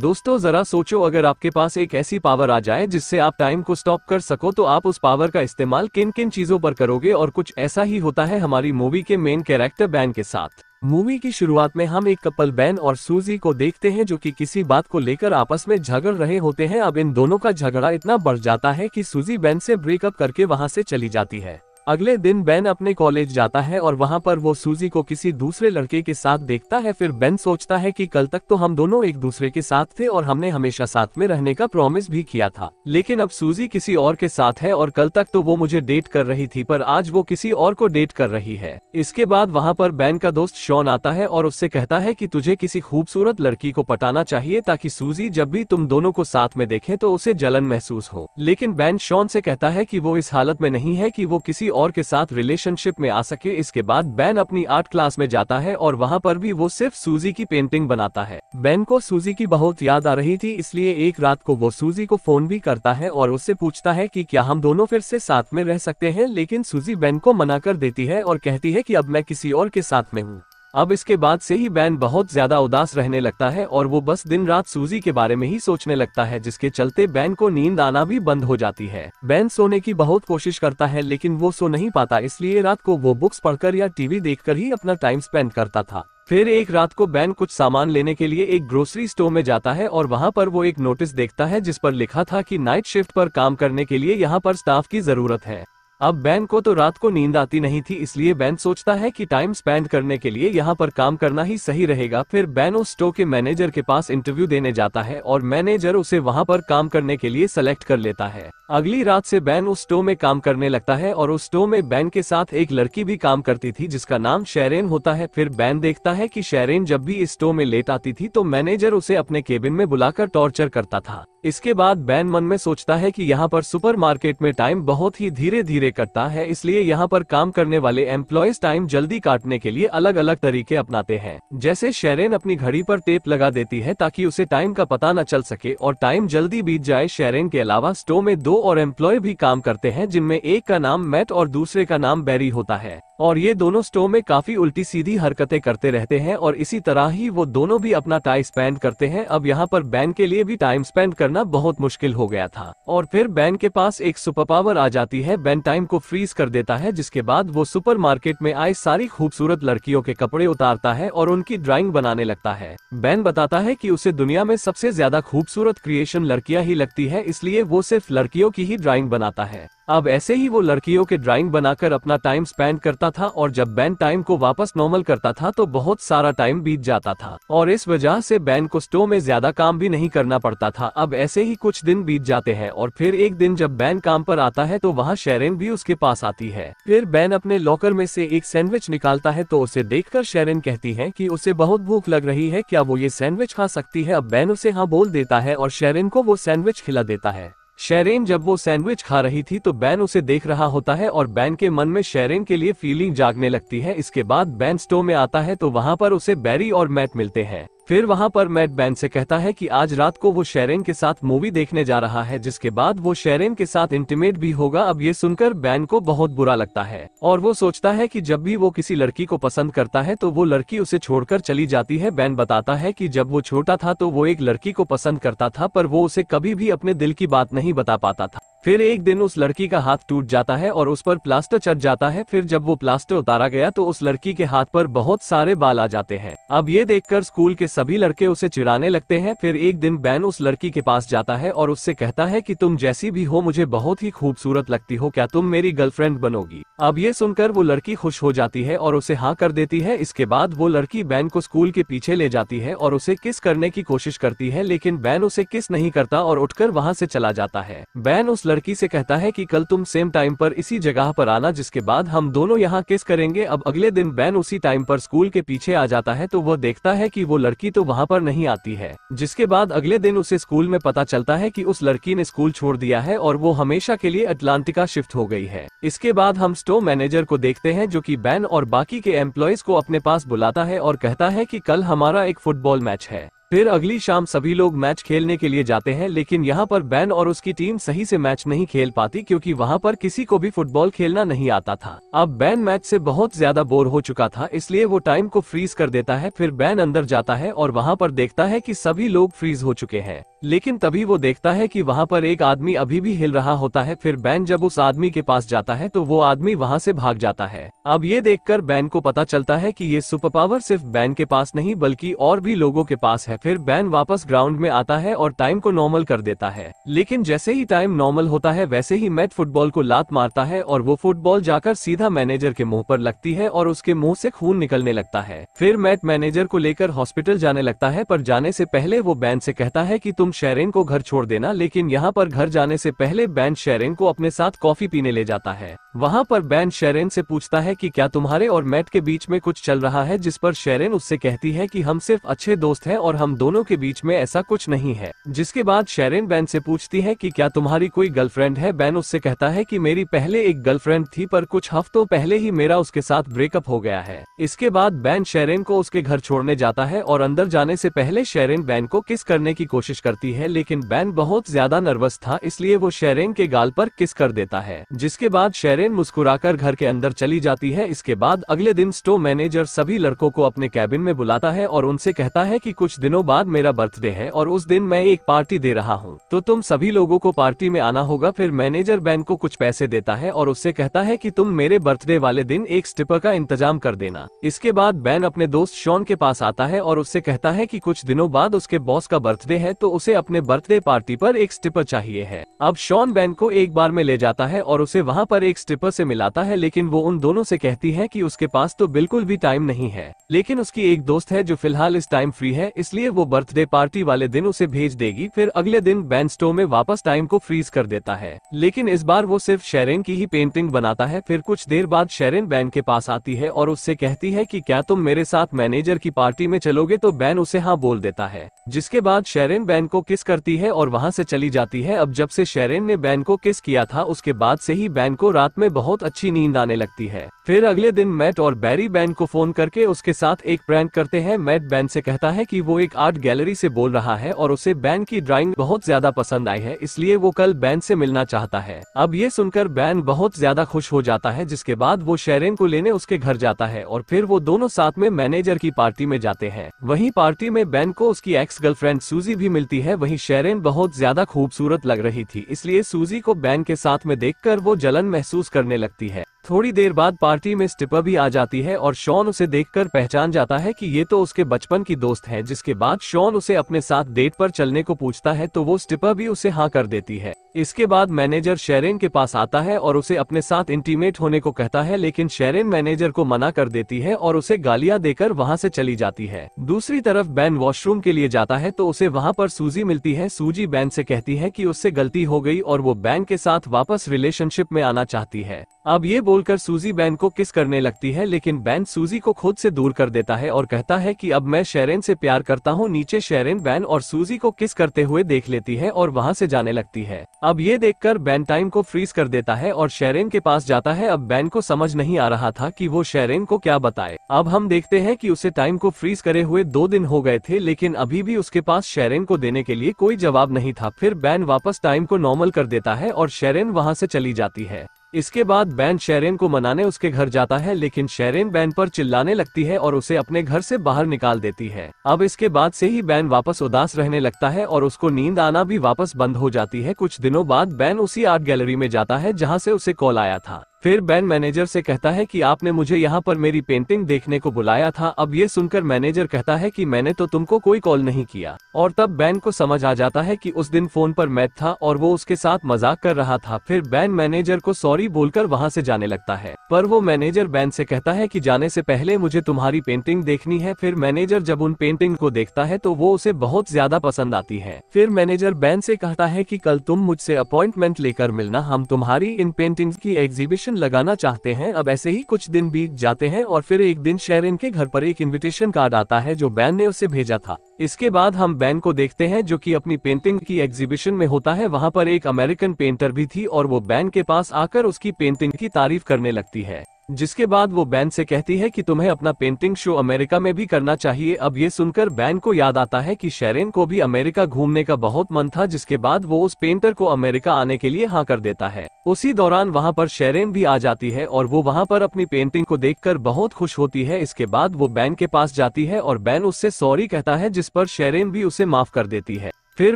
दोस्तों जरा सोचो अगर आपके पास एक ऐसी पावर आ जाए जिससे आप टाइम को स्टॉप कर सको तो आप उस पावर का इस्तेमाल किन किन चीजों पर करोगे और कुछ ऐसा ही होता है हमारी मूवी के मेन कैरेक्टर बैन के साथ मूवी की शुरुआत में हम एक कपल बैन और सूजी को देखते हैं जो कि किसी बात को लेकर आपस में झगड़ रहे होते हैं अब इन दोनों का झगड़ा इतना बढ़ जाता है की सूजी बैन से ब्रेकअप करके वहाँ से चली जाती है अगले दिन बेन अपने कॉलेज जाता है और वहां पर वो सूजी को किसी दूसरे लड़के के साथ देखता है फिर बेन सोचता है कि कल तक तो हम दोनों एक दूसरे के साथ थे और हमने हमेशा साथ में रहने का प्रॉमिस भी किया था लेकिन अब सूजी किसी और के साथ है और कल तक तो वो मुझे डेट कर रही थी पर आज वो किसी और को डेट कर रही है इसके बाद वहाँ पर बैन का दोस्त शॉन आता है और उससे कहता है की तुझे किसी खूबसूरत लड़की को पटाना चाहिए ताकि सूजी जब भी तुम दोनों को साथ में देखे तो उसे जलन महसूस हो लेकिन बैन शॉन से कहता है की वो इस हालत में नहीं है की वो किसी और के साथ रिलेशनशिप में आ सके इसके बाद बैन अपनी आर्ट क्लास में जाता है और वहाँ पर भी वो सिर्फ सूजी की पेंटिंग बनाता है बैन को सूजी की बहुत याद आ रही थी इसलिए एक रात को वो सूजी को फोन भी करता है और उससे पूछता है की क्या हम दोनों फिर से साथ में रह सकते हैं लेकिन सूजी बैन को मना कर देती है और कहती है की अब मैं किसी और के साथ में हूँ अब इसके बाद से ही बैन बहुत ज्यादा उदास रहने लगता है और वो बस दिन रात सूजी के बारे में ही सोचने लगता है जिसके चलते बैन को नींद आना भी बंद हो जाती है बैन सोने की बहुत कोशिश करता है लेकिन वो सो नहीं पाता इसलिए रात को वो बुक्स पढ़कर या टीवी देखकर ही अपना टाइम स्पेंड करता था फिर एक रात को बैन कुछ सामान लेने के लिए एक ग्रोसरी स्टोर में जाता है और वहाँ पर वो एक नोटिस देखता है जिस पर लिखा था कि नाइट शिफ्ट पर काम करने के लिए यहाँ पर स्टाफ की जरूरत है अब बैन को तो रात को नींद आती नहीं थी इसलिए बैन सोचता है कि टाइम स्पेंड करने के लिए यहाँ पर काम करना ही सही रहेगा फिर बैन उस स्टो के मैनेजर के पास इंटरव्यू देने जाता है और मैनेजर उसे वहाँ पर काम करने के लिए सेलेक्ट कर लेता है अगली रात से बैन उस स्टो में काम करने लगता है और उस स्टो में बैन के साथ एक लड़की भी काम करती थी जिसका नाम शेरेन होता है फिर बैन देखता है की शेरेन जब भी इस स्टो में लेट आती थी तो मैनेजर उसे अपने केबिन में बुलाकर टॉर्चर करता था इसके बाद बैन मन में सोचता है कि यहाँ पर सुपरमार्केट में टाइम बहुत ही धीरे धीरे कटता है इसलिए यहाँ पर काम करने वाले एम्प्लॉयज टाइम जल्दी काटने के लिए अलग अलग तरीके अपनाते हैं जैसे शेरेन अपनी घड़ी पर टेप लगा देती है ताकि उसे टाइम का पता न चल सके और टाइम जल्दी बीत जाए शेरेन के अलावा स्टो में दो और एम्प्लॉय भी काम करते हैं जिनमें एक का नाम मैट और दूसरे का नाम बैरी होता है और ये दोनों स्टो में काफी उल्टी सीधी हरकतें करते रहते हैं और इसी तरह ही वो दोनों भी अपना टाइम स्पेंड करते हैं अब यहाँ पर बैन के लिए भी टाइम स्पेंड करना बहुत मुश्किल हो गया था और फिर बैन के पास एक सुपर पावर आ जाती है बैन टाइम को फ्रीज कर देता है जिसके बाद वो सुपर मार्केट में आए सारी खूबसूरत लड़कियों के कपड़े उतारता है और उनकी ड्राइंग बनाने लगता है बैन बताता है की उसे दुनिया में सबसे ज्यादा खूबसूरत क्रिएशन लड़कियाँ ही लगती है इसलिए वो सिर्फ लड़कियों की ही ड्राइंग बनाता है अब ऐसे ही वो लड़कियों के ड्राइंग बनाकर अपना टाइम स्पेंड करता था और जब बैन टाइम को वापस नॉर्मल करता था तो बहुत सारा टाइम बीत जाता था और इस वजह से बैन को स्टो में ज्यादा काम भी नहीं करना पड़ता था अब ऐसे ही कुछ दिन बीत जाते हैं और फिर एक दिन जब बैन काम पर आता है तो वहाँ शेरिन भी उसके पास आती है फिर बैन अपने लॉकर में से एक सैंडविच निकालता है तो उसे कर शेरिन कहती है की उसे बहुत भूख लग रही है क्या वो ये सैंडविच खा सकती है अब बैन उसे हाँ बोल देता है और शेरिन को वो सैंडविच खिला देता है शेरेन जब वो सैंडविच खा रही थी तो बैन उसे देख रहा होता है और बैन के मन में शेरेन के लिए फीलिंग जागने लगती है इसके बाद बैन स्टो में आता है तो वहाँ पर उसे बैरी और मैट मिलते हैं फिर वहां पर मैट बैन से कहता है कि आज रात को वो शेरेन के साथ मूवी देखने जा रहा है जिसके बाद वो शेरेन के साथ इंटीमेट भी होगा अब ये सुनकर बैन को बहुत बुरा लगता है और वो सोचता है कि जब भी वो किसी लड़की को पसंद करता है तो वो लड़की उसे छोड़कर चली जाती है बैन बताता है की जब वो छोटा था तो वो एक लड़की को पसंद करता था पर वो उसे कभी भी अपने दिल की बात नहीं बता पाता था फिर एक दिन उस लड़की का हाथ टूट जाता है और उस पर प्लास्टर चढ़ जाता है फिर जब वो प्लास्टर उतारा गया तो उस लड़की के हाथ पर बहुत सारे बाल आ जाते हैं अब ये देखकर स्कूल के सभी लड़के उसे चिढ़ाने लगते हैं फिर एक दिन बैन उस लड़की के पास जाता है और उससे कहता है कि तुम जैसी भी हो मुझे बहुत ही खूबसूरत लगती हो क्या तुम मेरी गर्लफ्रेंड बनोगी अब ये सुनकर वो लड़की खुश हो जाती है और उसे हाँ कर देती है इसके बाद वो लड़की बैन को स्कूल के पीछे ले जाती है और उसे किस करने की कोशिश करती है लेकिन बैन उसे किस नहीं करता और उठकर वहाँ से चला जाता है बैन उस लड़की से कहता है कि कल तुम सेम टाइम पर इसी जगह पर आना जिसके बाद हम दोनों यहाँ किस करेंगे अब अगले दिन बैन उसी टाइम पर स्कूल के पीछे आ जाता है तो वह देखता है कि वो लड़की तो वहाँ पर नहीं आती है जिसके बाद अगले दिन उसे स्कूल में पता चलता है की उस लड़की ने स्कूल छोड़ दिया है और वो हमेशा के लिए अटलांटिका शिफ्ट हो गई है इसके बाद हम स्टोर मैनेजर को देखते हैं जो की बैन और बाकी के एम्प्लॉयज को अपने पास बुलाता है और कहता है की कल हमारा एक फुटबॉल मैच है फिर अगली शाम सभी लोग मैच खेलने के लिए जाते हैं लेकिन यहाँ पर बैन और उसकी टीम सही से मैच नहीं खेल पाती क्योंकि वहाँ पर किसी को भी फुटबॉल खेलना नहीं आता था अब बैन मैच से बहुत ज्यादा बोर हो चुका था इसलिए वो टाइम को फ्रीज कर देता है फिर बैन अंदर जाता है और वहाँ पर देखता है की सभी लोग फ्रीज हो चुके हैं लेकिन तभी वो देखता है कि वहाँ पर एक आदमी अभी भी हिल रहा होता है फिर बैन जब उस आदमी के पास जाता है तो वो आदमी वहाँ से भाग जाता है अब ये देखकर बैन को पता चलता है कि ये सुपर पावर सिर्फ बैन के पास नहीं बल्कि और भी लोगों के पास है फिर बैन वापस ग्राउंड में आता है और टाइम को नॉर्मल कर देता है लेकिन जैसे ही टाइम नॉर्मल होता है वैसे ही मैट फुटबॉल को लात मारता है और वो फुटबॉल जाकर सीधा मैनेजर के मुँह पर लगती है और उसके मुँह से खून निकलने लगता है फिर मैट मैनेजर को लेकर हॉस्पिटल जाने लगता है पर जाने से पहले वो बैन से कहता है की तुम शेरेन को घर छोड़ देना लेकिन यहाँ पर घर जाने से पहले बैन शेरेन को अपने साथ कॉफी पीने ले जाता है वहाँ पर बैन शेरेन से पूछता है कि क्या तुम्हारे और मैट के बीच में कुछ चल रहा है जिस पर शेरेन उससे कहती है कि हम सिर्फ अच्छे दोस्त हैं और हम दोनों के बीच में ऐसा कुछ नहीं है जिसके बाद शेरेन बैन से पूछती है कि क्या तुम्हारी कोई गर्लफ्रेंड है बैन उससे कहता है कि मेरी पहले एक गर्लफ्रेंड थी पर कुछ हफ्तों पहले ही मेरा उसके साथ ब्रेकअप हो गया है इसके बाद बैन शेरेन को उसके घर छोड़ने जाता है और अंदर जाने से पहले शेरेन बैन को किस करने की कोशिश करता करती है लेकिन बैन बहुत ज्यादा नर्वस था इसलिए वो शेरेन के गाल पर किस कर देता है जिसके बाद शेरेन मुस्कुराकर घर के अंदर चली जाती है इसके बाद अगले दिन स्टो मैनेजर सभी लड़कों को अपने कैबिन में बुलाता है और उनसे कहता है की कुछ दिनों बाद मेरा बर्थडे है और उस दिन मैं एक पार्टी दे रहा हूँ तो तुम सभी लोगों को पार्टी में आना होगा फिर मैनेजर बैन को कुछ पैसे देता है और उससे कहता है की तुम मेरे बर्थडे वाले दिन एक स्टिपर का इंतजाम कर देना इसके बाद बैन अपने दोस्त शॉन के पास आता है और उससे कहता है की कुछ दिनों बाद उसके बॉस का बर्थडे है तो उसे उसे अपने बर्थडे पार्टी पर एक स्टिपर चाहिए है अब शॉन बैन को एक बार में ले जाता है और उसे वहाँ पर एक स्टिपर से मिलाता है लेकिन वो उन दोनों से कहती है कि उसके पास तो बिल्कुल भी टाइम नहीं है लेकिन उसकी एक दोस्त है जो फिलहाल इस टाइम फ्री है इसलिए वो बर्थडे पार्टी वाले दिन उसे भेज देगी फिर अगले दिन बैन स्टो में वापस टाइम को फ्रीज कर देता है लेकिन इस बार वो सिर्फ शेरेन की ही पेंटिंग बनाता है फिर कुछ देर बाद शेरेन बैन के पास आती है और उससे कहती है की क्या तुम मेरे साथ मैनेजर की पार्टी में चलोगे तो बैन उसे हाँ बोल देता है जिसके बाद शेरेन बैन को किस करती है और वहां से चली जाती है अब जब से शेरेन ने बैन को किस किया था उसके बाद से ही बैन को रात में बहुत अच्छी नींद आने लगती है फिर अगले दिन मैट और बैरी बैन को फोन करके उसके साथ एक प्रैंक करते हैं मैट बैन से कहता है कि वो एक आर्ट गैलरी से बोल रहा है और उसे बैन की ड्राइंग बहुत ज्यादा पसंद आई है इसलिए वो कल बैन से मिलना चाहता है अब ये सुनकर बैन बहुत ज्यादा खुश हो जाता है जिसके बाद वो शेरेन को लेने उसके घर जाता है और फिर वो दोनों साथ में मैनेजर की पार्टी में जाते हैं वही पार्टी में बैन को उसकी एक्स गर्लफ्रेंड सूजी भी मिलती है है वहीं शेरेन बहुत ज्यादा खूबसूरत लग रही थी इसलिए सूजी को बैन के साथ में देखकर वो जलन महसूस करने लगती है थोड़ी देर बाद पार्टी में स्टिपा भी आ जाती है और शॉन उसे देखकर पहचान जाता है कि ये तो उसके बचपन की दोस्त है जिसके बाद शॉन उसे अपने साथ डेट पर चलने को पूछता है तो वो स्टिपा भी उसे हाँ कर देती है इसके बाद मैनेजर शेरेन के पास आता है और उसे अपने साथ इंटीमेट होने को कहता है लेकिन शेरेन मैनेजर को मना कर देती है और उसे गालियाँ देकर वहाँ से चली जाती है दूसरी तरफ बैन वॉशरूम के लिए जाता है तो उसे वहाँ पर सूजी मिलती है सूजी बैन से कहती है की उससे गलती हो गई और वो बैन के साथ वापस रिलेशनशिप में आना चाहती है अब ये बोलकर सूजी बैन को किस करने लगती है लेकिन बैन सूजी को खुद से दूर कर देता है और कहता है कि अब मैं शेरेन से प्यार करता हूँ नीचे शेरेन बैन और सूजी को किस करते हुए देख लेती है और वहाँ से जाने लगती है अब ये देखकर बैन टाइम को फ्रीज कर देता है और शेरेन के पास जाता है अब बैन को समझ नहीं आ रहा था की वो शेरेन को क्या बताए अब हम देखते हैं की उसे टाइम को फ्रीज करे हुए दो दिन हो गए थे लेकिन अभी भी उसके पास शेरेन को देने के लिए कोई जवाब नहीं था फिर बैन वापस टाइम को नॉर्मल कर देता है और शेरेन वहाँ ऐसी चली जाती है इसके बाद बैन शेरेन को मनाने उसके घर जाता है लेकिन शेरेन बैन पर चिल्लाने लगती है और उसे अपने घर से बाहर निकाल देती है अब इसके बाद से ही बैन वापस उदास रहने लगता है और उसको नींद आना भी वापस बंद हो जाती है कुछ दिनों बाद बैन उसी आर्ट गैलरी में जाता है जहाँ से उसे कॉल आया था फिर बैन मैनेजर से कहता है कि आपने मुझे यहाँ पर मेरी पेंटिंग देखने को बुलाया था अब ये सुनकर मैनेजर कहता है कि मैंने तो तुमको कोई कॉल नहीं किया और तब बैन को समझ आ जाता है कि उस दिन फोन पर मैथ था और वो उसके साथ मजाक कर रहा था फिर बैन मैनेजर को सॉरी बोलकर वहाँ से जाने लगता है पर वो मैनेजर बैन से कहता है की जाने से पहले मुझे तुम्हारी पेंटिंग देखनी है फिर मैनेजर जब उन पेंटिंग को देखता है तो वो उसे बहुत ज्यादा पसंद आती है फिर मैनेजर बैन से कहता है की कल तुम मुझसे अपॉइंटमेंट लेकर मिलना हम तुम्हारी इन पेंटिंग की एग्जीबिशन इन्विटेशन लगाना चाहते हैं अब ऐसे ही कुछ दिन बीत जाते हैं और फिर एक दिन शेरिन के घर पर एक इन्विटेशन कार्ड आता है जो बैन ने उसे भेजा था इसके बाद हम बैन को देखते हैं जो कि अपनी पेंटिंग की एग्जीबिशन में होता है वहाँ पर एक अमेरिकन पेंटर भी थी और वो बैन के पास आकर उसकी पेंटिंग की तारीफ करने लगती है जिसके बाद वो बैन से कहती है कि तुम्हें अपना पेंटिंग शो अमेरिका में भी करना चाहिए अब ये सुनकर बैन को याद आता है कि शेरेन को भी अमेरिका घूमने का बहुत मन था जिसके बाद वो उस पेंटर को अमेरिका आने के लिए हाँ कर देता है उसी दौरान वहाँ पर शेरेन भी आ जाती है और वो वहाँ पर अपनी पेंटिंग को देख बहुत खुश होती है इसके बाद वो बैन के पास जाती है और बैन उससे सॉरी कहता है जिस पर शेरेन भी उसे माफ कर देती है फिर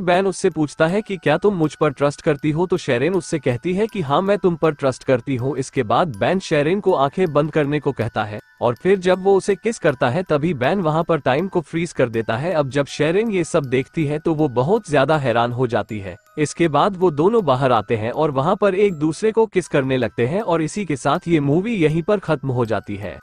बैन उससे पूछता है कि क्या तुम मुझ पर ट्रस्ट करती हो तो शेरेन उससे कहती है कि हाँ मैं तुम पर ट्रस्ट करती हूँ इसके बाद बैन शेरेन को आंखें बंद करने को कहता है और फिर जब वो उसे किस करता है तभी बैन वहाँ पर टाइम को फ्रीज कर देता है अब जब शेरेन ये सब देखती है तो वो बहुत ज्यादा हैरान हो जाती है इसके बाद वो दोनों बाहर आते हैं और वहाँ पर एक दूसरे को किस करने लगते हैं और इसी के साथ ये मूवी यही पर खत्म हो जाती है